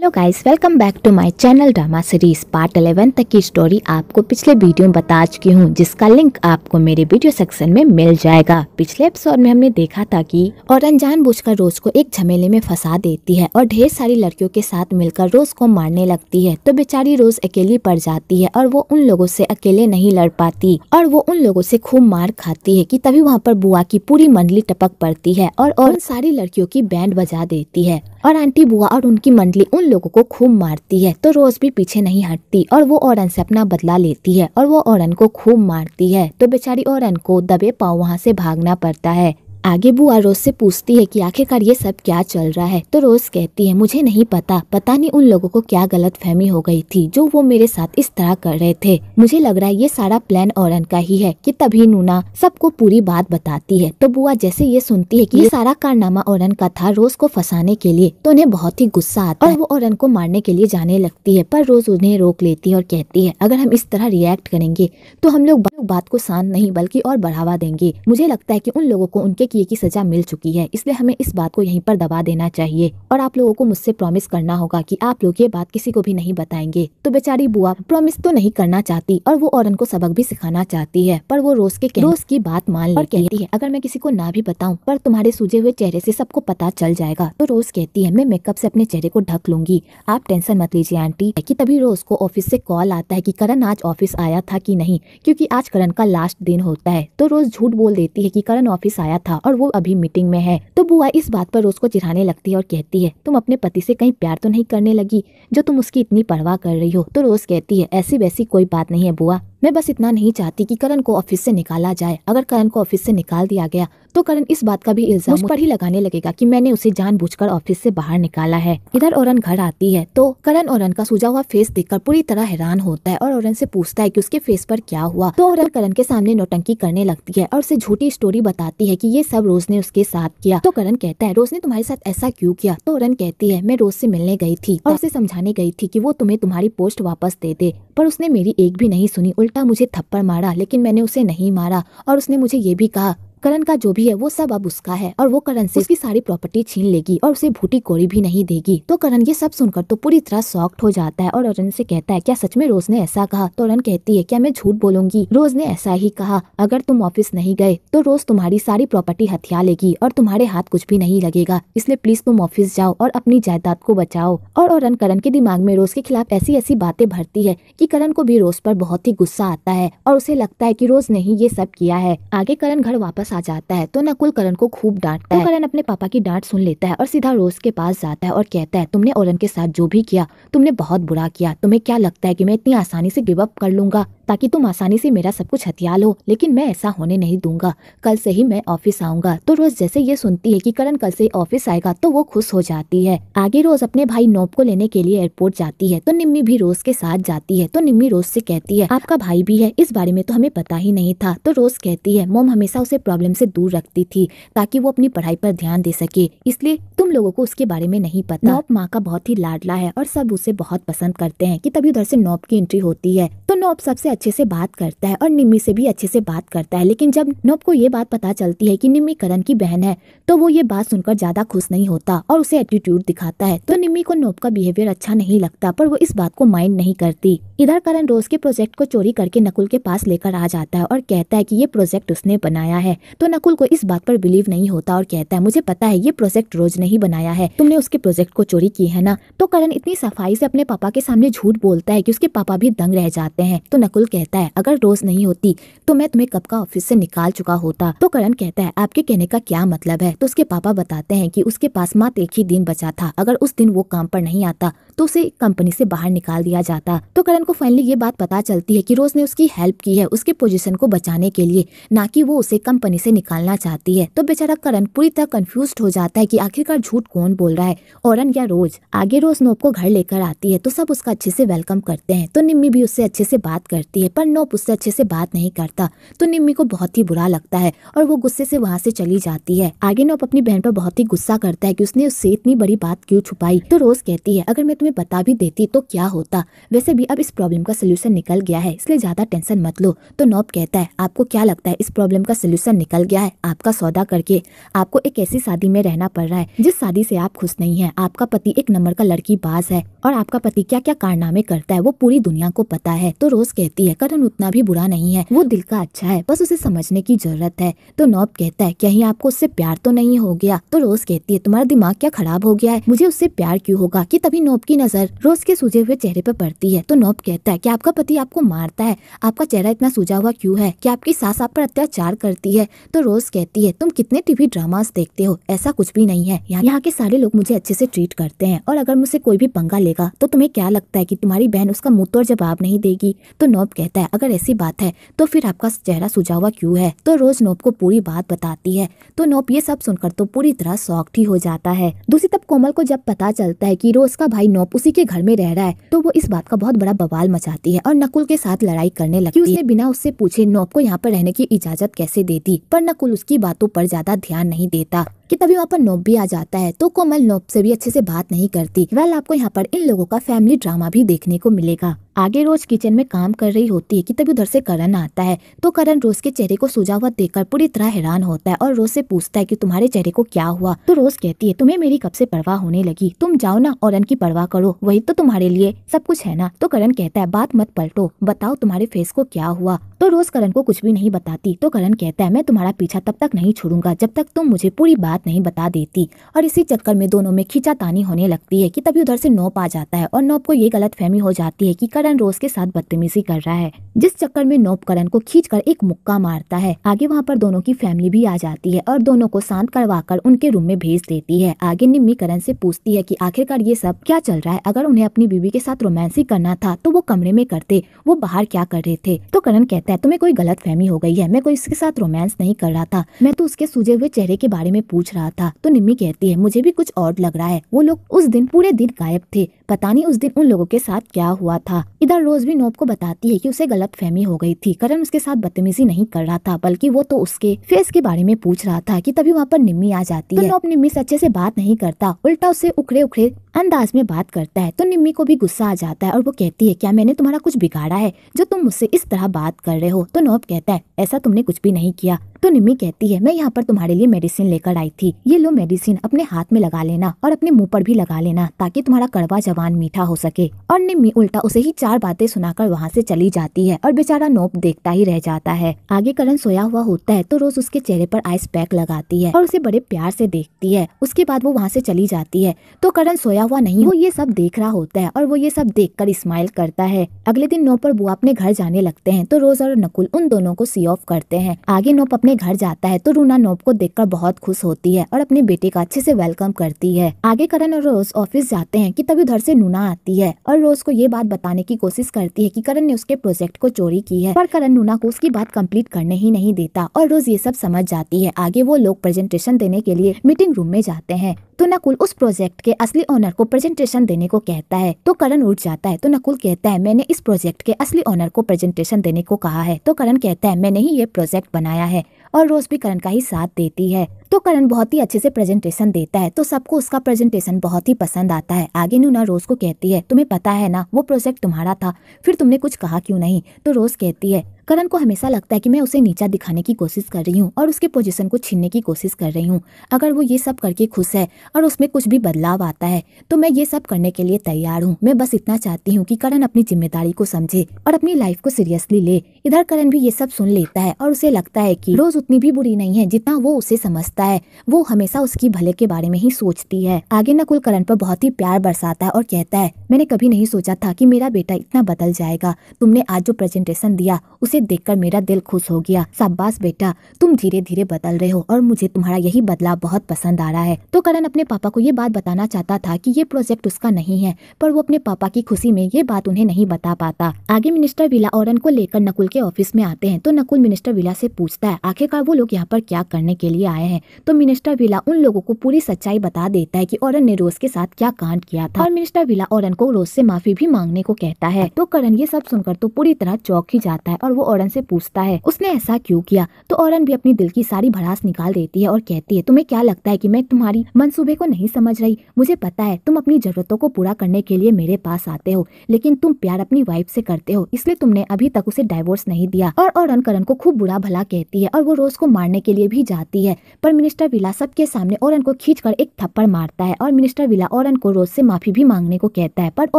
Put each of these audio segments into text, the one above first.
hello guys welcome back to my channel drama series part 11 तक की story आपको पिछले वीडियो में बता चुकी हूँ जिसका लिंक आपको मेरे वीडियो सेक्शन में मिल जाएगा पिछले एपिसोड में हमने देखा था कि और अनजान बुझकर रोज को एक झमेले में फंसा देती है और ढेर सारी लड़कियों के साथ मिलकर रोज को मारने लगती है तो बेचारी रोज अकेली पड़ जाती है और वो उन लोगों ऐसी अकेले नहीं लड़ पाती और वो उन लोगो ऐसी खूब मार खाती है की तभी वहाँ पर बुआ की पूरी मंडली टपक पड़ती है और, और सारी लड़कियों की बैंड बजा देती है और आंटी बुआ और उनकी मंडली उन लोगों को खूब मारती है तो रोज भी पीछे नहीं हटती और वो औरन से अपना बदला लेती है और वो औरन को खूब मारती है तो बेचारी औरन को दबे पाँव वहाँ से भागना पड़ता है आगे बुआ रोज से पूछती है कि आखिरकार ये सब क्या चल रहा है तो रोज कहती है मुझे नहीं पता पता नहीं उन लोगों को क्या गलत फहमी हो गई थी जो वो मेरे साथ इस तरह कर रहे थे मुझे लग रहा है ये सारा प्लान औरन का ही है कि तभी नूना सबको पूरी बात बताती है तो बुआ जैसे ये सुनती है कि ये सारा कारनामा औरन का था रोज को फंसाने के लिए तो उन्हें बहुत ही गुस्सा आता है और वो औरन को मारने के लिए जाने लगती है पर रोज उन्हें रोक लेती है और कहती है अगर हम इस तरह रिएक्ट करेंगे तो हम लोग बात को शांत नहीं बल्कि और बढ़ावा देंगे मुझे लगता है की उन लोगों को उनके किए की सजा मिल चुकी है इसलिए हमें इस बात को यहीं पर दबा देना चाहिए और आप लोगों को मुझसे प्रॉमिस करना होगा कि आप लोग ये बात किसी को भी नहीं बताएंगे तो बेचारी बुआ प्रॉमिस तो नहीं करना चाहती और वो औरन को सबक भी सिखाना चाहती है पर वो रोज के रोज की बात मान ले कहती है अगर मैं किसी को ना भी बताऊँ पर तुम्हारे सूझे हुए चेहरे ऐसी सबको पता चल जाएगा तो रोज कहती है मैं मेकअप ऐसी अपने चेहरे को ढक लूंगी आप टेंशन मत लीजिए आंटी की तभी रोज को ऑफिस ऐसी कॉल आता है की करण आज ऑफिस आया था की नहीं क्यूँकी आज करण का लास्ट दिन होता है तो रोज झूठ बोल देती है कि करण ऑफिस आया था और वो अभी मीटिंग में है तो बुआ इस बात पर रोज को चिढ़ाने लगती है और कहती है तुम अपने पति से कहीं प्यार तो नहीं करने लगी जो तुम उसकी इतनी परवाह कर रही हो तो रोज कहती है ऐसी वैसी कोई बात नहीं है बुआ मैं बस इतना नहीं चाहती कि करण को ऑफिस से निकाला जाए अगर करण को ऑफिस से निकाल दिया गया तो करण इस बात का भी इल्जाम मुझ पर ही लगाने लगेगा कि मैंने उसे जानबूझकर ऑफिस से बाहर निकाला है इधर औरन घर आती है तो करण औरन का सूझा हुआ फेस देखकर पूरी तरह हैरान होता है और औरन से पूछता है कि उसके फेस पर क्या हुआ तो औरन करण के सामने नोटंकी करने लगती है और उसे झूठी स्टोरी बताती है की ये सब रोज ने उसके साथ किया तो करण कहता है रोज ने तुम्हारे साथ ऐसा क्यूँ किया तो औरन कहती है मैं रोज से मिलने गई थी और उसे समझाने गई थी की वो तुम्हें तुम्हारी पोस्ट वापस दे दे पर उसने मेरी एक भी नहीं सुनी उल्टा मुझे थप्पड़ मारा लेकिन मैंने उसे नहीं मारा और उसने मुझे ये भी कहा करण का जो भी है वो सब अब उसका है और वो करण से उसकी सारी प्रॉपर्टी छीन लेगी और उसे भूटी कोरी भी नहीं देगी तो करण ये सब सुनकर तो पूरी तरह सॉफ्ट हो जाता है और अरन से कहता है क्या सच में रोज ने ऐसा कहा तो अरन कहती है क्या मैं झूठ बोलूंगी रोज ने ऐसा ही कहा अगर तुम ऑफिस नहीं गए तो रोज तुम्हारी सारी प्रॉपर्टी हथिया लेगी और तुम्हारे हाथ कुछ भी नहीं लगेगा इसलिए प्लीज तुम ऑफिस जाओ और अपनी जायदाद को बचाओ और अरन करण के दिमाग में रोज के खिलाफ ऐसी ऐसी बातें भरती है की करण को भी रोज पर बहुत ही गुस्सा आता है और उसे लगता है की रोज ने ही ये सब किया है आगे करण घर वापस पास आ जाता है तो नकुल करण को खूब डांटता है तो करण अपने पापा की डांट सुन लेता है और सीधा रोज के पास जाता है और कहता है तुमने ओरन के साथ जो भी किया तुमने बहुत बुरा किया तुम्हें क्या लगता है कि मैं इतनी आसानी से गिव अप कर लूंगा ताकि तुम आसानी से मेरा सब कुछ हथियार लो लेकिन मैं ऐसा होने नहीं दूंगा कल से ही मैं ऑफिस आऊंगा तो रोज जैसे ये सुनती है कि करण कल से ऑफिस आएगा तो वो खुश हो जाती है आगे रोज अपने भाई नोब को लेने के लिए एयरपोर्ट जाती है तो निम्मी भी रोज के साथ जाती है तो निम्मी रोज से कहती है आपका भाई भी है इस बारे में तो हमें पता ही नहीं था तो रोज कहती है मोम हमेशा उसे प्रॉब्लम प्रॉब्लम से दूर रखती थी ताकि वो अपनी पढ़ाई पर ध्यान दे सके इसलिए तुम लोगों को उसके बारे में नहीं पता नौप माँ का बहुत ही लाडला है और सब उसे बहुत पसंद करते हैं कि तभी उधर से नौप की एंट्री होती है तो नौप सबसे अच्छे से बात करता है और निम्मी से भी अच्छे से बात करता है लेकिन जब नौप को ये बात पता चलती है की निम्मी करण की बहन है तो वो ये बात सुनकर ज्यादा खुश नहीं होता और उसे एटीट्यूड दिखाता है तो निम्मी को नौप का बिहेवियर अच्छा नहीं लगता पर वो इस बात को माइंड नहीं करती इधर करण रोज के प्रोजेक्ट को चोरी करके नकुल के पास लेकर आ जाता है और कहता है कि ये प्रोजेक्ट उसने बनाया है तो नकुल को इस बात पर बिलीव नहीं होता और कहता है मुझे पता है ये प्रोजेक्ट रोज नहीं बनाया है तुमने उसके प्रोजेक्ट को चोरी की है ना तो करण इतनी सफाई से अपने पापा के सामने झूठ बोलता है कि उसके पापा भी दंग रह जाते हैं तो नकुल कहता है अगर रोज नहीं होती तो मैं तुम्हें कब का ऑफिस से निकाल चुका होता तो करण कहता है आपके कहने का क्या मतलब है तो उसके पापा बताते हैं कि उसके पास मात्र एक ही दिन बचा था अगर उस दिन वो काम पर नहीं आता तो उसे कंपनी से बाहर निकाल दिया जाता तो करण को फाइनली ये बात पता चलती है कि रोज ने उसकी हेल्प की है उसके पोजीशन को बचाने के लिए ना कि वो उसे कंपनी से निकालना चाहती है तो बेचारा करण पूरी तरह कंफ्यूज हो जाता है कि आखिरकार झूठ कौन बोल रहा है औरन या रोज आगे रोज नोप को घर लेकर आती है तो सब उसका अच्छे से वेलकम करते हैं तो निम्मी भी उससे अच्छे से बात करती है पर नोप उससे अच्छे से बात नहीं करता तो निम्मी को बहुत ही बुरा लगता है और वो गुस्से से वहाँ से चली जाती है आगे नोप अपनी बहन पर बहुत ही गुस्सा करता है की उसने उससे इतनी बड़ी बात क्यों छुपाई तो रोज कहती है अगर मैं तुम्हें बता भी देती तो क्या होता वैसे भी अब इस प्रॉब्लम का सोल्यूशन निकल गया है इसलिए ज़्यादा टेंशन मत लो तो नॉब कहता है आपको क्या लगता है इस प्रॉब्लम का सोल्यूशन निकल गया है आपका सौदा करके आपको एक ऐसी शादी में रहना पड़ रहा है जिस शादी से आप खुश नहीं है आपका पति एक नंबर का लड़की बाज है और आपका पति क्या क्या कारनामे करता है वो पूरी दुनिया को पता है तो रोज कहती है करण उतना भी बुरा नहीं है वो दिल का अच्छा है बस उसे समझने की जरूरत है तो नॉब कहता है कहीं आपको उससे प्यार तो नहीं हो गया तो रोज कहती है तुम्हारा दिमाग क्या खराब हो गया है मुझे उससे प्यार क्यों होगा की तभी नोब की नजर रोज के सूझे हुए चेहरे पर पड़ती है तो नोब कहता है कि आपका पति आपको मारता है आपका चेहरा इतना सूझा हुआ क्यों है कि आपकी सास आप पर अत्याचार करती है तो रोज कहती है तुम कितने टीवी ड्रामास देखते हो ऐसा कुछ भी नहीं है यहाँ के सारे लोग मुझे अच्छे से ट्रीट करते हैं और अगर मुझसे कोई भी पंगा लेगा तो तुम्हें क्या लगता है की तुम्हारी बहन उसका मुंह तोड़ जवाब नहीं देगी तो नोब कहता है अगर ऐसी बात है तो फिर आपका चेहरा सूझा हुआ क्यूँ है तो रोज नोब को पूरी बात बताती है तो नोब ये सब सुनकर तो पूरी तरह सौख ही हो जाता है दूसरी तरफ कोमल को जब पता चलता है की रोज का भाई नोप उसी के घर में रह रहा है तो वो इस बात का बहुत बड़ा बवाल मचाती है और नकुल के साथ लड़ाई करने लगती है उसने बिना उससे पूछे नोप को यहाँ पर रहने की इजाजत कैसे देती पर नकुल उसकी बातों पर ज्यादा ध्यान नहीं देता कि तभी वहाँ पर नोब भी आ जाता है तो कोमल नोब से भी अच्छे से बात नहीं करती वेल आपको यहाँ पर इन लोगों का फैमिली ड्रामा भी देखने को मिलेगा आगे रोज किचन में काम कर रही होती है कि तभी उधर से करण आता है तो करण रोज के चेहरे को सूझा हुआ देखकर पूरी तरह हैरान होता है और रोज से पूछता है कि तुम्हारे चेहरे को क्या हुआ तो रोज कहती है तुम्हें मेरी कब से परवाह होने लगी तुम जाओ ना और की परवाह करो वही तो तुम्हारे लिए सब कुछ है ना तो करण कहता है बात मत पलटो बताओ तुम्हारे फेस को क्या हुआ तो रोज करण को कुछ भी नहीं बताती तो करण कहता है मैं तुम्हारा पीछा तब तक नहीं छोड़ूंगा जब तक तुम मुझे पूरी बात नहीं बता देती और इसी चक्कर में दोनों में खींचातानी होने लगती है कि तभी उधर से नोप आ जाता है और नोप को ये गलत फहमी हो जाती है कि करण रोज के साथ बदतमीजी कर रहा है जिस चक्कर में नोप करण को खींच कर एक मुक्का मारता है आगे वहाँ पर दोनों की फैमिली भी आ जाती है और दोनों को शांत करवा कर उनके रूम में भेज देती है आगे निम्मी करण से पूछती है की आखिरकार ये सब क्या चल रहा है अगर उन्हें अपनी बीवी के साथ रोमांसिक करना था तो वो कमरे में करते वो बाहर क्या कर रहे थे तो करण कहते सकता है तुम्हें कोई गलत फहमी हो गई है मैं कोई उसके साथ रोमांस नहीं कर रहा था मैं तो उसके सूझे हुए चेहरे के बारे में पूछ रहा था तो निम्मी कहती है मुझे भी कुछ और लग रहा है वो लोग उस दिन पूरे दिन गायब थे पता नहीं उस दिन उन लोगों के साथ क्या हुआ था इधर रोज भी नोब को बताती है कि उसे गलत फहमी हो गई थी करण उसके साथ बदतमीजी नहीं कर रहा था बल्कि वो तो उसके फेस के बारे में पूछ रहा था कि तभी वहाँ पर निम्मी आ जाती तो है नोब निम्मी से अच्छे से बात नहीं करता उल्टा उसे उखड़े उखड़े अंदाज में बात करता है तो निम्मी को भी गुस्सा आ जाता है और वो कहती है क्या मैंने तुम्हारा कुछ बिगाड़ा है जो तुम मुझसे इस तरह बात कर रहे हो तो नोब कहता है ऐसा तुमने कुछ भी नहीं किया तो निम्मी कहती है मैं यहाँ पर तुम्हारे लिए मेडिसिन लेकर आई थी ये लो मेडिसिन अपने हाथ में लगा लेना और अपने मुंह पर भी लगा लेना ताकि तुम्हारा कड़वा जवान मीठा हो सके और निम्मी उल्टा उसे ही चार बातें सुनाकर वहाँ से चली जाती है और बेचारा नोप देखता ही रह जाता है आगे करण सोया हुआ होता है तो रोज उसके चेहरे पर आइस पैक लगाती है और उसे बड़े प्यार से देखती है उसके बाद वो वहाँ से चली जाती है तो करण सोया हुआ नहीं वो ये सब देख रहा होता है और वो ये सब देख कर स्माइल करता है अगले दिन नोप और बुआ अपने घर जाने लगते हैं तो रोज और नकुल उन दोनों को सी ऑफ करते हैं आगे नोप अपने अपने घर जाता है तो रूना नोब को देखकर बहुत खुश होती है और अपने बेटे का अच्छे से वेलकम करती है आगे करण और रोज ऑफिस जाते हैं कि तभी उधर से नूना आती है और रोज को ये बात बताने की कोशिश करती है कि करण ने उसके प्रोजेक्ट को चोरी की है पर करण नूना को उसकी बात कंप्लीट करने ही नहीं देता और रोज ये सब समझ जाती है आगे वो लोग प्रेजेंटेशन देने के लिए मीटिंग रूम में जाते हैं तो नकुल उस प्रोजेक्ट के असली ओनर को प्रेजेंटेशन देने को कहता है तो करण उठ जाता है तो नकुल कहता है मैंने इस प्रोजेक्ट के असली ओनर को प्रेजेंटेशन देने को कहा है तो करण कहता है मैंने ही ये प्रोजेक्ट बनाया है और रोज भी करण का ही साथ देती है तो करण बहुत ही अच्छे से प्रेजेंटेशन देता है तो सबको उसका प्रेजेंटेशन बहुत ही पसंद आता है आगे नूना रोज को कहती है तुम्हें पता है ना वो प्रोजेक्ट तुम्हारा था फिर तुमने कुछ कहा क्यों नहीं तो रोज कहती है करण को हमेशा लगता है कि मैं उसे नीचा दिखाने की कोशिश कर रही हूँ और उसके पोजीशन को छीनने की कोशिश कर रही हूँ अगर वो ये सब करके खुश है और उसमें कुछ भी बदलाव आता है तो मैं ये सब करने के लिए तैयार हूँ मैं बस इतना चाहती हूँ कि करण अपनी जिम्मेदारी को समझे और अपनी लाइफ को सीरियसली ले इधर करण भी ये सब सुन लेता है और उसे लगता है की रोज उतनी भी बुरी नहीं है जितना वो उसे समझता है वो हमेशा उसकी भले के बारे में ही सोचती है आगे नकुल करण पर बहुत ही प्यार बरसाता है और कहता है मैंने कभी नहीं सोचा था की मेरा बेटा इतना बदल जाएगा तुमने आज जो प्रेजेंटेशन दिया उसे देख देखकर मेरा दिल खुश हो गया शाबाश बेटा तुम धीरे धीरे बदल रहे हो और मुझे तुम्हारा यही बदलाव बहुत पसंद आ रहा है तो करण अपने पापा को ये बात बताना चाहता था कि ये प्रोजेक्ट उसका नहीं है पर वो अपने पापा की खुशी में ये बात उन्हें नहीं बता पाता आगे मिनिस्टर विला औरन को लेकर नकुल के ऑफिस में आते हैं तो नकुल मिनिस्टर विला से पूछता है आखिरकार वो लोग यहाँ पर क्या करने के लिए आए हैं तो मिनिस्टर विला उन लोगों को पूरी सच्चाई बता देता है की औरन ने रोज के साथ क्या कांड किया था और मिनिस्टर विला औरन को रोज से माफी भी मांगने को कहता है तो करण ये सब सुनकर तो पूरी तरह चौक ही जाता है और वो औरन से पूछता है उसने ऐसा क्यों किया तो औरन भी अपनी दिल की सारी भड़ास निकाल देती है और कहती है तुम्हें क्या लगता है कि मैं तुम्हारी मनसूबे को नहीं समझ रही मुझे पता है तुम अपनी जरूरतों को पूरा करने के लिए मेरे पास आते हो लेकिन तुम प्यार अपनी वाइफ से करते हो इसलिए तुमने अभी तक उसे डाइवोर्स नहीं दिया और औरन करण को खूब बुरा भला कहती है और वो रोज को मारने के लिए भी जाती है पर मिनिस्टर विला सबके सामने औरन को खींच एक थप्पड़ मारता है और मिनिस्टर विला औरन को रोज से माफी भी मांगने को कहता है पर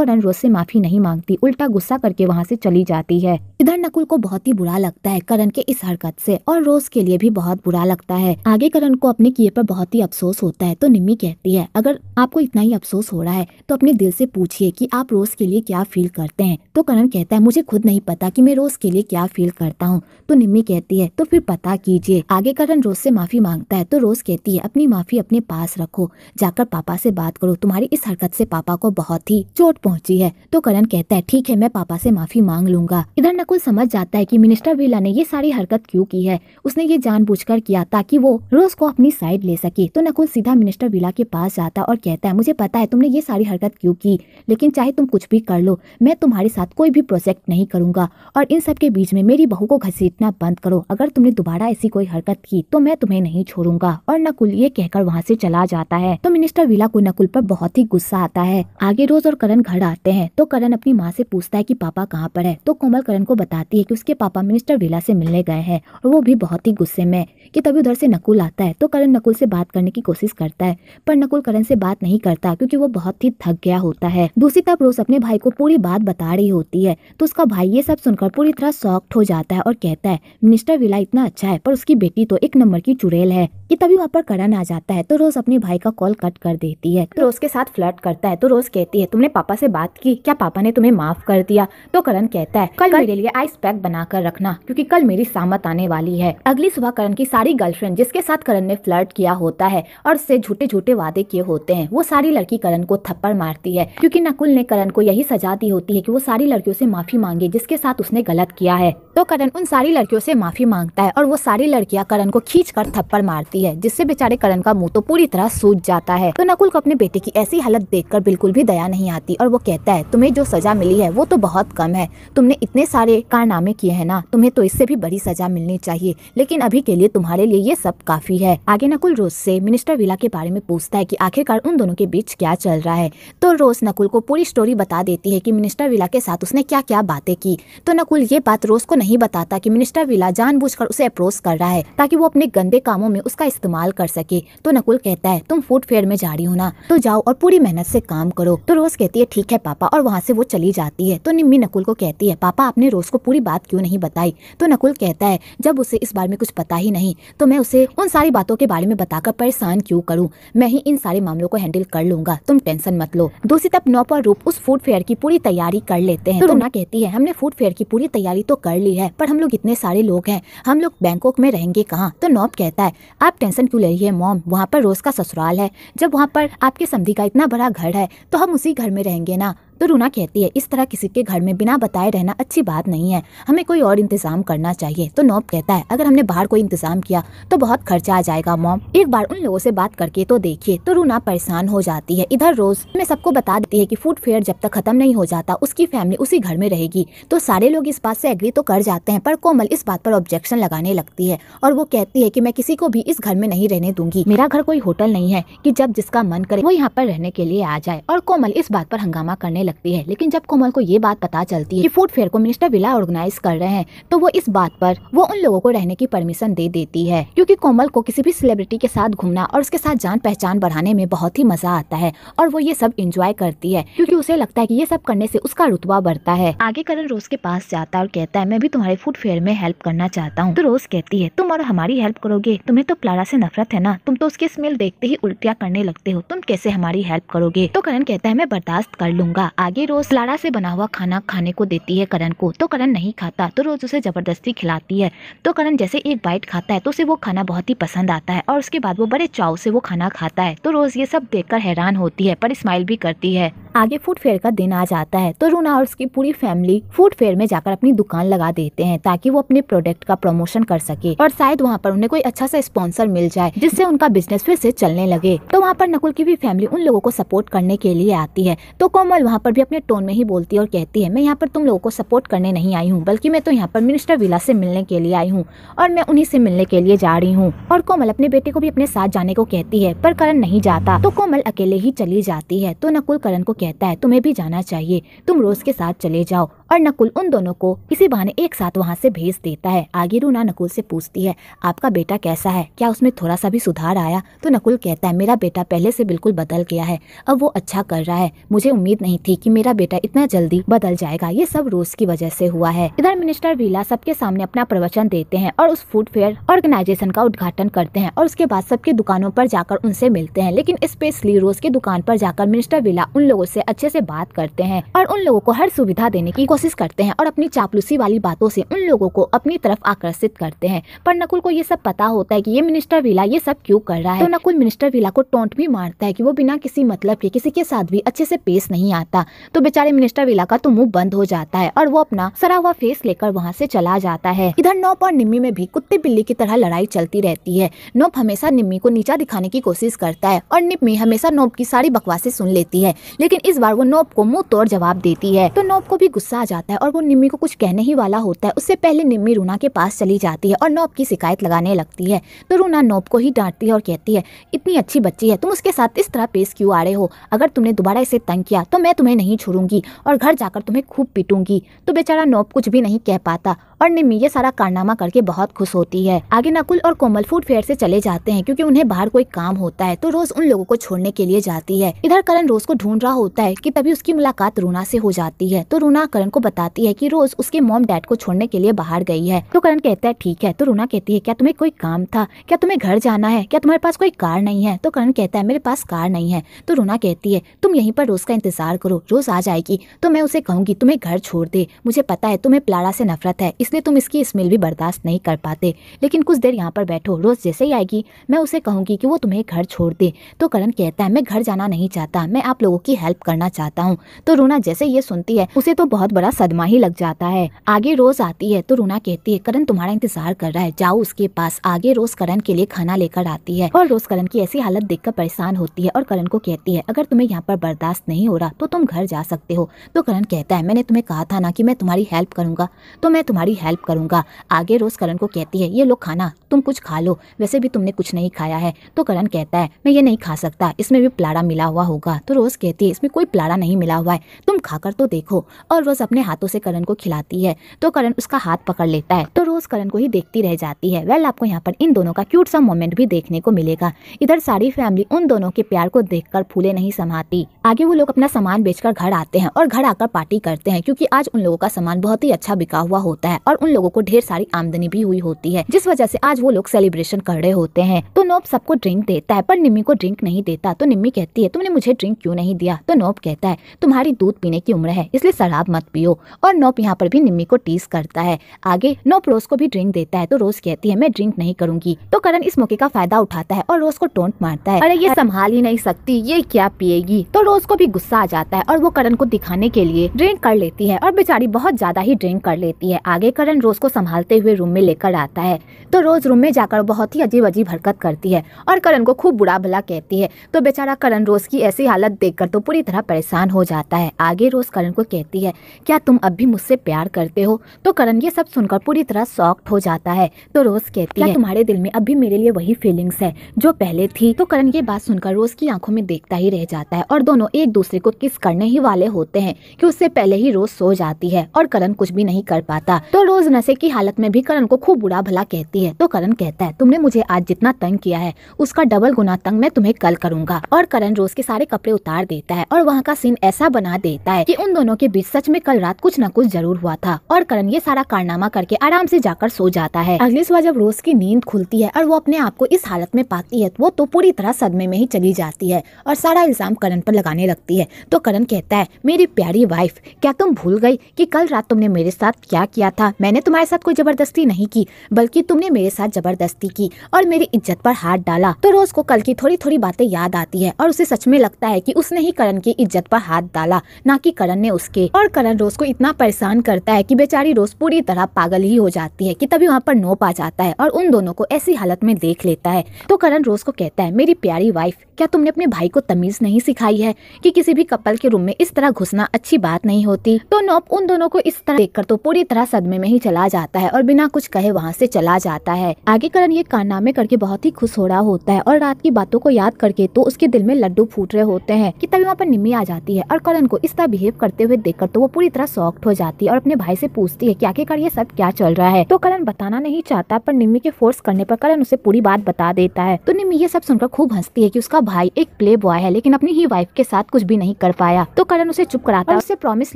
औरन रोज से माफी नहीं मांगती उल्टा गुस्सा करके वहाँ से चली जाती है इधर नकुल को बहुत बहुत ही बुरा लगता है करण के इस हरकत से और रोज के लिए भी बहुत बुरा लगता है आगे करण को अपने किए पर बहुत ही अफसोस होता है तो निम्मी कहती है अगर आपको इतना ही अफसोस हो रहा है तो अपने दिल से पूछिए कि आप रोज के लिए क्या फील करते हैं तो करण कहता है मुझे खुद नहीं पता कि मैं रोज के लिए क्या फील करता हूँ तो निम्मी कहती है तो फिर पता कीजिए आगे करण रोज से माफी मांगता है तो रोज कहती है अपनी माफी अपने पास रखो जाकर पापा से बात करो तुम्हारी इस हरकत से पापा को बहुत ही चोट पहुँची है तो करण कहता है ठीक है मैं पापा से माफी मांग लूंगा इधर नकुल समझ जाता है है कि मिनिस्टर बिरला ने ये सारी हरकत क्यों की है उसने ये जानबूझकर किया ताकि वो रोज को अपनी साइड ले सके तो नकुल सीधा मिनिस्टर बिरला के पास जाता और कहता है मुझे पता है तुमने ये सारी हरकत क्यों की लेकिन चाहे तुम कुछ भी कर लो मैं तुम्हारे साथ कोई भी प्रोजेक्ट नहीं करूंगा और इन सब के बीच में मेरी बहू को घसीटना बंद करो अगर तुमने दोबारा ऐसी कोई हरकत की तो मैं तुम्हें नहीं छोड़ूंगा और नकुल ये कहकर वहाँ से चला जाता है तो मिनिस्टर विला को नकुल पर बहुत ही गुस्सा आता है आगे रोज और करण घर आते हैं तो करण अपनी माँ से पूछता है की पापा कहाँ पर है तो कोमल करण को बताती है की उसके उसके पापा मिनिस्टर विला से मिलने गए हैं और वो भी बहुत ही गुस्से में कि तभी उधर से नकुल आता है तो करण नकुल से बात करने की कोशिश करता है पर नकुल करण से बात नहीं करता क्योंकि वो बहुत ही थक गया होता है दूसरी तरफ रोज अपने भाई को पूरी बात बता रही होती है तो उसका भाई ये सब सुनकर पूरी तरह सॉक्ट हो जाता है और कहता है मिनिस्टर विला इतना अच्छा है पर उसकी बेटी तो एक नंबर की चुड़ैल है कि तभी वहाँ पर करण आ जाता है तो रोज अपने भाई का कॉल कट कर देती है तो रोज के साथ फ्लर्ट करता है तो रोज कहती है तुमने पापा से बात की क्या पापा ने तुम्हें माफ कर दिया तो करण कहता है कल मेरे लिए आइस पैक बना कर रखना क्यूँकी कल मेरी सामत आने वाली है अगली सुबह करण की सारी गर्लफ्रेंड जिसके साथ करण ने फ्लर्ट किया होता है और उससे झूठे झूठे वादे किए होते हैं वो सारी लड़की करण को थप्पड़ मारती है क्योंकि नकुल ने करण को यही सजा दी होती है कि वो सारी लड़कियों से माफी मांगे जिसके साथ उसने गलत किया है तो करण उन सारी लड़कियों से माफी मांगता है और वो सारी लड़कियां करण को खींच कर थप्पड़ मारती है जाती है जिससे बेचारे करण का मुंह तो पूरी तरह सूज जाता है तो नकुल को अपने बेटे की ऐसी हालत देखकर बिल्कुल भी दया नहीं आती और वो कहता है तुम्हें जो सजा मिली है वो तो बहुत कम है तुमने इतने सारे कारनामे किए हैं ना तुम्हें तो इससे भी बड़ी सजा मिलनी चाहिए लेकिन अभी के लिए तुम्हारे लिए ये सब काफी है आगे नकुल रोज से मिनिस्टर विला के बारे में पूछता है की आखिरकार उन दोनों के बीच क्या चल रहा है तो रोज नकुल को पूरी स्टोरी बता देती है की मिनिस्टर विला के साथ उसने क्या क्या बातें की तो नकुल ये बात रोज को नहीं बताता की मिनिस्टर विला जानबूझकर उसे अप्रोच कर रहा है ताकि वो अपने गंदे कामों में उसका इस्तेमाल कर सके तो नकुल कहता है तुम फूड फेयर में जा रही हो ना तो जाओ और पूरी मेहनत से काम करो तो रोज कहती है ठीक है पापा और वहाँ से वो चली जाती है तो निम्मी नकुल को कहती है पापा आपने रोज को पूरी बात क्यों नहीं बताई तो नकुल कहता है जब उसे इस बारे में कुछ पता ही नहीं तो मैं उसे उन सारी बातों के बारे में बताकर परेशान क्यूँ करूँ मैं ही इन सारे मामलों को हैंडल कर लूंगा तुम टेंशन मत लो दूसरी तरफ नोप और रूप उस फूड फेयर की पूरी तैयारी कर लेते हैं तो ना तो कहती है हमने फूड फेयर की पूरी तैयारी तो कर ली है पर हम लोग इतने सारे लोग हैं हम लोग बैंकॉक में रहेंगे कहाँ तो नौप कहता है आप टेंशन क्यों ले रही है मॉम वहाँ पर रोज़ का ससुराल है जब वहाँ पर आपके समधी का इतना बड़ा घर है तो हम उसी घर में रहेंगे ना तो रूना कहती है इस तरह किसी के घर में बिना बताए रहना अच्छी बात नहीं है हमें कोई और इंतजाम करना चाहिए तो नोब कहता है अगर हमने बाहर कोई इंतजाम किया तो बहुत खर्चा आ जाएगा मॉम एक बार उन लोगों से बात करके तो देखिए तो रूना परेशान हो जाती है इधर रोज मैं सबको बता देती है की फूड फेयर जब तक खत्म नहीं हो जाता उसकी फैमिली उसी घर में रहेगी तो सारे लोग इस बात से एग्री तो कर जाते हैं पर कोमल इस बात पर ऑब्जेक्शन लगाने लगती है और वो कहती है की मैं किसी को भी इस घर में नहीं रहने दूंगी मेरा घर कोई होटल नहीं है की जब जिसका मन करे वो यहाँ पर रहने के लिए आ जाए और कोमल इस बात पर हंगामा करने लगती है लेकिन जब कोमल को ये बात पता चलती है कि फूड फेयर को मिनिस्टर विला ऑर्गेनाइज कर रहे हैं तो वो इस बात पर वो उन लोगों को रहने की परमिशन दे देती है क्योंकि कोमल को किसी भी सेलिब्रिटी के साथ घूमना और उसके साथ जान पहचान बढ़ाने में बहुत ही मजा आता है और वो ये सब इंजॉय करती है क्यूँकी उसे लगता है की ये सब करने ऐसी उसका रुतबा बढ़ता है आगे करण रोज के पास जाता है और कहता है मैं भी तुम्हारे फूड फेयर में हेल्प करना चाहता हूँ तो रोज कहती है तुम और हमारी हेल्प करोगे तुम्हें तो प्लारा ऐसी नफरत है ना तुम तो उसकी स्मेल देखते ही उल्टिया करने लगते हो तुम कैसे हमारी हेल्प करोगे तो करण कहता है मैं बर्दाश्त कर लूंगा आगे रोज लाड़ा से बना हुआ खाना खाने को देती है करण को तो करण नहीं खाता तो रोज उसे ज़बरदस्ती खिलाती है तो करण जैसे एक बाइट खाता है तो उसे वो खाना बहुत ही पसंद आता है और उसके बाद वो बड़े चाव से वो खाना खाता है तो रोज ये सब देखकर हैरान होती है पर स्माइल भी करती है आगे फूड फेयर का दिन आ जाता है तो रूना और उसकी पूरी फैमिली फूड फेयर में जाकर अपनी दुकान लगा देते हैं ताकि वो अपने प्रोडक्ट का प्रमोशन कर सके और शायद वहाँ पर उन्हें कोई अच्छा सा स्पॉन्सर मिल जाए जिससे उनका बिजनेस फिर से चलने लगे तो वहाँ पर नकुल की भी फैमिली उन लोगों को सपोर्ट करने के लिए आती है तो कोमल वहाँ पर भी अपने टोन में ही बोलती है और कहती है मैं यहाँ पर तुम लोगों को सपोर्ट करने नहीं आई हूँ बल्कि मैं तो यहाँ पर मिनिस्टर विला से मिलने के लिए आई हूँ और मैं उन्हीं से मिलने के लिए जा रही हूँ और कोमल अपने बेटे को भी अपने साथ जाने को कहती है पर करण नहीं जाता तो कोमल अकेले ही चली जाती है तो नकुल करण को कहता है तुम्हें भी जाना चाहिए तुम रोज़ के साथ चले जाओ और नकुल उन दोनों को इसी बहाने एक साथ वहाँ से भेज देता है आगे रूना नकुल से पूछती है आपका बेटा कैसा है क्या उसमें थोड़ा सा भी सुधार आया तो नकुल कहता है मेरा बेटा पहले से बिल्कुल बदल गया है अब वो अच्छा कर रहा है मुझे उम्मीद नहीं थी कि मेरा बेटा इतना जल्दी बदल जाएगा ये सब रोज की वजह से हुआ है इधर मिनिस्टर वीला सबके सामने अपना प्रवचन देते हैं और उस फूड फेयर ऑर्गेनाइजेशन का उद्घाटन करते हैं और उसके बाद सबके दुकानों पर जाकर उनसे मिलते हैं लेकिन स्पेशली रोज की दुकान पर जाकर मिनिस्टर वीला उन लोगों से अच्छे से बात करते हैं और उन लोगों को हर सुविधा देने की कोशिश कोशिश करते हैं और अपनी चापलूसी वाली बातों से उन लोगों को अपनी तरफ आकर्षित करते हैं पर नकुल को ये सब पता होता है कि ये मिनिस्टर विला ये सब क्यों कर रहा है तो नकुल मिनिस्टर विला को टोंट भी मारता है कि वो बिना किसी मतलब के किसी के साथ भी अच्छे से पेश नहीं आता तो बेचारे मिनिस्टर विला का तो मुंह बंद हो जाता है और वो अपना सरा हुआ फेस लेकर वहाँ से चला जाता है इधर नोप और निम्मी में भी कुत्ते बिल्ली की तरह लड़ाई चलती रहती है नोप हमेशा निम्मी को नीचा दिखाने की कोशिश करता है और निम्मी हमेशा नोप की सारी बकवासें सुन लेती है लेकिन इस बार वो नोप को मुंह तोड़ जवाब देती है तो नोप को भी गुस्सा आ जाता है और वो निम्मी को कुछ कहने ही वाला होता है उससे पहले निम्मी रूना के पास चली जाती है और नोब की शिकायत लगाने लगती है तो रूना नोब को ही डांटती है और कहती है इतनी अच्छी बच्ची है तुम उसके साथ इस तरह पेश क्यों आ रहे हो अगर तुमने दोबारा इसे तंग किया तो मैं तुम्हें नहीं छोड़ूंगी और घर जाकर तुम्हें खूब पीटूंगी तो बेचारा नोब कुछ भी नहीं कह पाता और निम्मी ये सारा कारनामा करके बहुत खुश होती है आगे नकुल और कोमल फूड फेयर से चले जाते हैं क्योंकि उन्हें बाहर कोई काम होता है तो रोज उन लोगों को छोड़ने के लिए जाती है इधर करण रोज को ढूंढ रहा होता है की तभी उसकी मुलाकात रूना से हो जाती है तो रूना करण को बताती है की रोज उसके मोम डैड को छोड़ने के लिए बाहर गई है तो करण कहता है ठीक है तो रूना कहती है क्या तुम्हें कोई काम था क्या तुम्हें घर जाना है क्या तुम्हारे पास कोई कार नहीं है तो करण कहता है मेरे पास कार नहीं है तो रूना कहती है तुम यहीं पर रोज का इंतजार करो रोज आ जाएगी तो मैं उसे कहूंगी तुम्हें घर छोड़ दे मुझे पता है तुम्हें प्लारा से नफरत है इस इसलिए तुम इसकी स्मेल भी बर्दाश्त नहीं कर पाते लेकिन कुछ देर यहाँ पर बैठो रोज़ जैसे ही आएगी मैं उसे कहूँगी कि वो तुम्हें घर छोड़ दे तो करण कहता है मैं घर जाना नहीं चाहता मैं आप लोगों की हेल्प करना चाहता हूँ तो रूना जैसे ये सुनती है उसे तो बहुत बड़ा सदमा ही लग जाता है आगे रोज़ आती है तो रूना कहती है करण तुम्हारा इंतजार कर रहा है जाओ उसके पास आगे रोज़ करण के लिए खाना लेकर आती है और रोज़ करण की ऐसी हालत देखकर परेशान होती है और करण को कहती है अगर तुम्हें यहाँ पर बर्दाश्त नहीं हो रहा तो तुम घर जा सकते हो तो करण कहता है मैंने तुम्हें कहा था ना कि मैं तुम्हारी हेल्प करूंगा तो मैं तुम्हारी हेल्प करूंगा आगे रोज़ करण को कहती है ये लो खाना तुम कुछ खा लो वैसे भी तुमने कुछ नहीं खाया है तो करण कहता है मैं ये नहीं खा सकता इसमें भी प्लाड़ा मिला हुआ होगा तो रोज़ कहती है इसमें कोई प्लाड़ा नहीं मिला हुआ है तुम खाकर तो देखो और रोज़ अपने हाथों से करण को खिलाती है तो करण उसका हाथ पकड़ लेता है तो रोज़ करण को ही देखती रह जाती है वेल आपको यहाँ पर इन दोनों का क्यूट सा मोमेंट भी देखने को मिलेगा इधर सारी फैमिली उन दोनों के प्यार को कर फूले नहीं समाती आगे वो लोग अपना सामान बेचकर घर आते हैं और घर आकर पार्टी करते हैं क्योंकि आज उन लोगों का सामान बहुत ही अच्छा बिका हुआ होता है और उन लोगों को ढेर सारी आमदनी भी हुई होती है जिस वजह से आज वो लोग सेलिब्रेशन कर रहे होते हैं तो नोब सबको ड्रिंक देता है पर निम्मी को ड्रिंक नहीं देता तो निम्मी कहती है तुमने मुझे ड्रिंक क्यों नहीं दिया तो नोब कहता है तुम्हारी दूध पीने की उम्र है इसलिए शराब मत पियो और नोब यहाँ पर भी निम्मी को टीस करता है आगे नोब रोज को भी ड्रिंक देता है तो रोज कहती है मैं ड्रिंक नहीं करूंगी तो करण इस मौके का फायदा उठाता है और रोज को टोंट मारता है अरे ये संभाल ही नहीं सकती ये क्या पिएगी तो रोज को भी गुस्सा आ जाता है और वो करण को दिखाने के लिए ड्रिंक कर लेती है और बेचारी बहुत ज्यादा ही ड्रिंक कर लेती है आगे करण रोज को संभालते हुए रूम में लेकर आता है तो रोज रूम में जाकर बहुत ही अजीब अजीब हरकत करती है और करण को खूब बुरा भला कहती है तो बेचारा करण रोज की ऐसी हालत देखकर तो पूरी तरह परेशान हो जाता है आगे रोज करण को कहती है क्या तुम अब भी मुझसे प्यार करते हो तो करण ये सब सुनकर पूरी तरह सॉफ्ट हो जाता है तो रोज कहती है तुम्हारे दिल में अब मेरे लिए वही फीलिंग्स है जो पहले थी तो करण ये बात सुनकर रोज की आंखों में देखता ही रह जाता है और दोनों एक दूसरे को किस करने ही वाले होते हैं कि उससे पहले ही रोज सो जाती है और करण कुछ भी नहीं कर पाता तो रोज नशे की हालत में भी करण को खूब बुरा भला कहती है तो करण कहता है तुमने मुझे आज जितना तंग किया है उसका डबल गुना तंग मैं तुम्हें कल करूंगा और करण रोज के सारे कपड़े उतार देता है और वहाँ का सीन ऐसा बना देता है की उन दोनों के बीच सच में कल रात कुछ न कुछ जरूर हुआ था और करण ये सारा कारनामा करके आराम से जाकर सो जाता है अगली सुबह जब रोज की नींद खुलती है और वो अपने आप को इस हालत में पाती है वो तो पूरी तरह सदमे में ही चली जाती है और सारा इल्जाम करण पर लगाने लगती है तो करण कहता है मेरी प्यारी वाइफ क्या तुम भूल गई कि कल रात तुमने मेरे साथ क्या किया था मैंने तुम्हारे साथ कोई जबरदस्ती नहीं की बल्कि तुमने मेरे साथ जबरदस्ती की और मेरी इज्जत पर हाथ डाला तो रोज को कल की थोड़ी थोड़ी बातें याद आती है और उसे सच में लगता है कि उसने ही करण की इज्जत पर हाथ डाला न कि करण ने उसके और करण रोज को इतना परेशान करता है कि बेचारी रोज पूरी तरह पागल ही हो जाती है कि तभी वहाँ पर नोप आ जाता है और उन दोनों को ऐसी हालत में देख लेता है तो करण रोज को कहता है मेरी प्यारी वाइफ क्या तुमने अपने भाई को तमीज नहीं सिखाई है कि किसी भी कपल के रूम में इस तरह घुसना अच्छी बात नहीं होती तो नोप उन दोनों को इस तरह देखकर तो पूरी तरह सदमे में ही चला जाता है और बिना कुछ कहे वहाँ से चला जाता है आगे करण ये कारनामे करके बहुत ही खुश हो रहा होता है और रात की बातों को याद करके तो उसके दिल में लड्डू फूट रहे होते हैं कि तभी वहाँ पर निम्मी आ जाती है और करण को इस तरह बिहेव करते हुए देखकर तो वो पूरी तरह सॉफ्ट हो जाती है और अपने भाई से पूछती है की आखिरकार ये सब क्या चल रहा है तो करण बताना नहीं चाहता पर निम्मी के फोर्स करने पर करण उसे पूरी बात बता देता है तो निम्मी ये सब सुनकर खूब हंसती है की उसका भाई एक प्ले बॉय है लेकिन अपनी ही वाइफ के साथ कुछ भी नहीं कर पाया तो करण उसे चुप कराता है उसे प्रॉमिस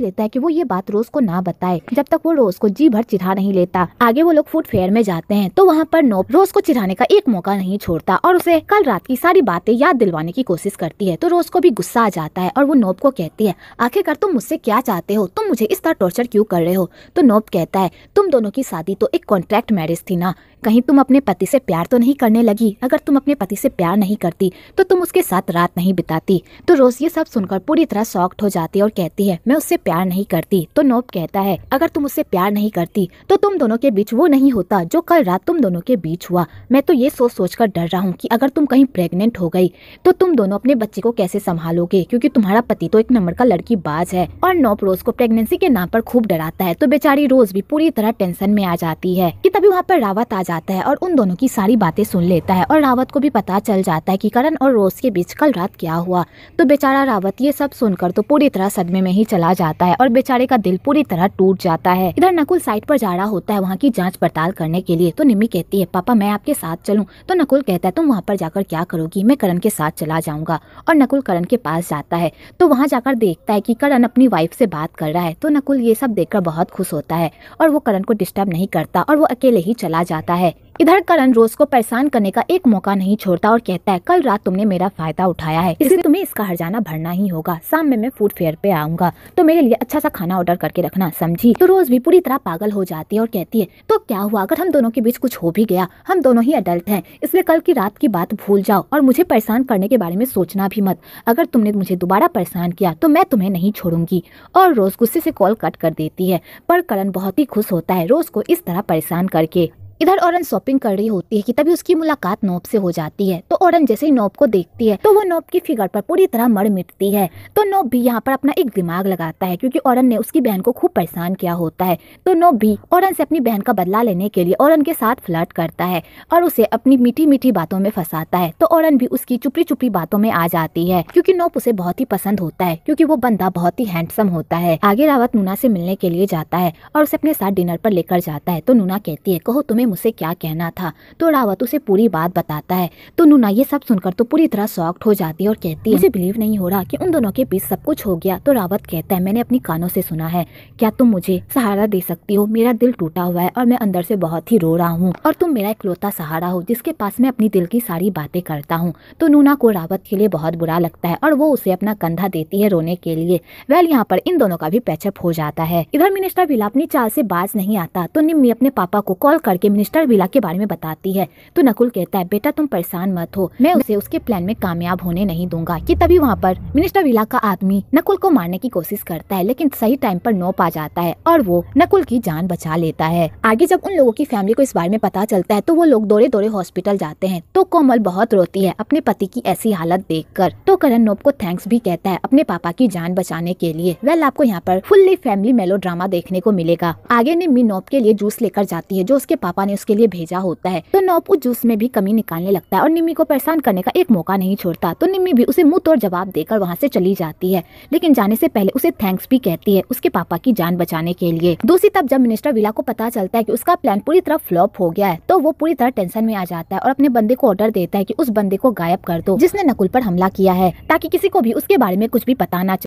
लेता है की वो ये बात रोज को ना बताए जब तक वो रोज को जी भर चिढ़ा नहीं लेता आगे वो लोग फूड फेयर में जाते हैं तो वहाँ पर नोब रोज को चिढ़ाने का एक मौका नहीं छोड़ता और उसे कल रात की सारी बातें याद दिलवाने की कोशिश करती है तो रोज को भी गुस्सा आ जाता है और वो नोब को कहती है आखिरकार तुम मुझसे क्या चाहते हो तुम मुझे इस तरह टॉर्चर क्यूँ कर रहे हो तो नोब कहता है तुम दोनों की शादी तो एक कॉन्ट्रैक्ट मैरिज थी ना कहीं तुम अपने पति से प्यार तो नहीं करने लगी अगर तुम अपने पति से प्यार नहीं करती तो तुम उसके साथ रात नहीं बिताती तो रोज ये सब सुनकर पूरी तरह सॉक्ट हो जाती है और कहती है मैं उससे प्यार नहीं करती तो नोब कहता है अगर तुम उससे प्यार नहीं करती तो तुम दोनों के बीच वो नहीं होता जो कल रात तुम दोनों के बीच हुआ मैं तो ये सोच सोच कर डर रहा हूँ की अगर तुम कहीं प्रेगनेंट हो गयी तो तुम दोनों अपने बच्चे को कैसे संभालोगे क्यूँकी तुम्हारा पति तो एक नंबर का लड़की बाज है और नोप रोज को प्रेगनेंसी के नाम पर खूब डराता है तो बेचारी रोज भी पूरी तरह टेंशन में आ जाती है की तभी वहाँ पर रावत आ जाता है और उन दोनों की सारी बातें सुन लेता है और रावत को भी पता चल जाता है कि करण और रोज के बीच कल रात क्या हुआ तो बेचारा रावत ये सब सुनकर तो पूरी तरह सदमे में ही चला जाता है और बेचारे का दिल पूरी तरह टूट जाता है इधर नकुल साइट पर जा रहा होता है वहाँ की जाँच पड़ताल करने के लिए तो निम्मी कहती है पापा मैं आपके साथ चलूँ तो नकुल कहता है तुम वहाँ पर जाकर क्या करोगी मैं करण के साथ चला जाऊंगा और नकुल करण के पास जाता है तो वहाँ जाकर देखता है की करण अपनी वाइफ से बात कर रहा है तो नकुल ये सब देखकर बहुत खुश होता है और वो करण को डिस्टर्ब नहीं करता और वो अकेले ही चला जाता है है इधर करण रोज को परेशान करने का एक मौका नहीं छोड़ता और कहता है कल रात तुमने मेरा फायदा उठाया है इसलिए तुम्हें इसका हर जाना भरना ही होगा शाम में मैं फूड फेयर पे आऊंगा तो मेरे लिए अच्छा सा खाना ऑर्डर करके रखना समझी तो रोज भी पूरी तरह पागल हो जाती है और कहती है तो क्या हुआ अगर हम दोनों के बीच कुछ हो भी गया हम दोनों ही अडल्ट है इसलिए कल की रात की बात भूल जाओ और मुझे परेशान करने के बारे में सोचना भी मत अगर तुमने मुझे दोबारा परेशान किया तो मैं तुम्हें नहीं छोड़ूंगी और रोज गुस्से से कॉल कट कर देती है पर करण बहुत ही खुश होता है रोज को इस तरह परेशान करके इधर औरन शॉपिंग कर रही होती है कि तभी उसकी मुलाकात नोब से हो जाती है तो औरन जैसे ही नोब को देखती है तो वो नोब की फिगर पर पूरी तरह मर मिटती है तो नोब भी यहाँ पर अपना एक दिमाग लगाता है क्योंकि औरन ने उसकी बहन को खूब परेशान किया होता है तो नोब भी औरन से अपनी बहन का बदला लेने के लिए औरन के साथ फ्लर्ट करता है और उसे अपनी मीठी मीठी बातों में फंसाता है तो औरन भी उसकी चुपड़ी चुपड़ी बातों में आ जाती है क्योंकि नोब उसे बहुत ही पसंद होता है क्योंकि वो बंदा बहुत ही हैंडसम होता है आगे रावत नूना से मिलने के लिए जाता है और उसे अपने साथ डिनर पर लेकर जाता है तो नूना कहती है कहो तुम्हें में मुझसे क्या कहना था तो रावत उसे पूरी बात बताता है तो नूना ये सब सुनकर तो पूरी तरह सॉक्ट हो जाती है और कहती है मुझे बिलीव नहीं हो रहा कि उन दोनों के बीच सब कुछ हो गया तो रावत कहता है मैंने अपनी कानों से सुना है क्या तुम मुझे सहारा दे सकती हो मेरा दिल टूटा हुआ है और मैं अंदर से बहुत ही रो रहा हूँ और तुम मेरा इकलौता सहारा हो जिसके पास मैं अपनी दिल की सारी बातें करता हूँ तो नूना को रावत के लिए बहुत बुरा लगता है और वो उसे अपना कंधा देती है रोने के लिए वेल यहाँ पर इन दोनों का भी पैचअप हो जाता है इधर मिनिस्टर विला अपनी चाल से बाज नहीं आता तो निम्मी अपने पापा को कॉल करके मिनिस्टर विला के बारे में बताती है तो नकुल कहता है बेटा तुम परेशान मत हो मैं उसे उसके प्लान में कामयाब होने नहीं दूंगा कि तभी वहाँ पर मिनिस्टर विला का आदमी नकुल को मारने की कोशिश करता है लेकिन सही टाइम पर नोप आ जाता है और वो नकुल की जान बचा लेता है आगे जब उन लोगों की फैमिली को इस बारे में पता चलता है तो वो लोग दौड़े दौड़े हॉस्पिटल जाते हैं तो कोमल बहुत रोती है अपने पति की ऐसी हालत देख तो करण नोप को थैंक्स भी कहता है अपने पापा की जान बचाने के लिए वेल आपको यहाँ पर फुल्ली फैमिली मेलो ड्रामा देखने को मिलेगा आगे ने नोप के लिए जूस लेकर जाती है जो उसके पापा ने उसके लिए भेजा होता है तो नोप जूस में भी कमी निकालने लगता है और निम्मी को परेशान करने का एक मौका नहीं छोड़ता तो निम्मी भी उसे मुंह तोड़ जवाब देकर वहाँ से चली जाती है लेकिन जाने से पहले उसे थैंक्स भी कहती है उसके पापा की जान बचाने के लिए दूसरी तब जब मिनिस्टर विला को पता चलता है की उसका प्लान पूरी तरह फ्लॉप हो गया है तो वो पूरी तरह टेंशन में आ जाता है और अपने बंदे को ऑर्डर देता है की उस बंदे को गायब कर दो जिसने नकुल पर हमला किया है ताकि किसी को भी उसके बारे में कुछ भी पता न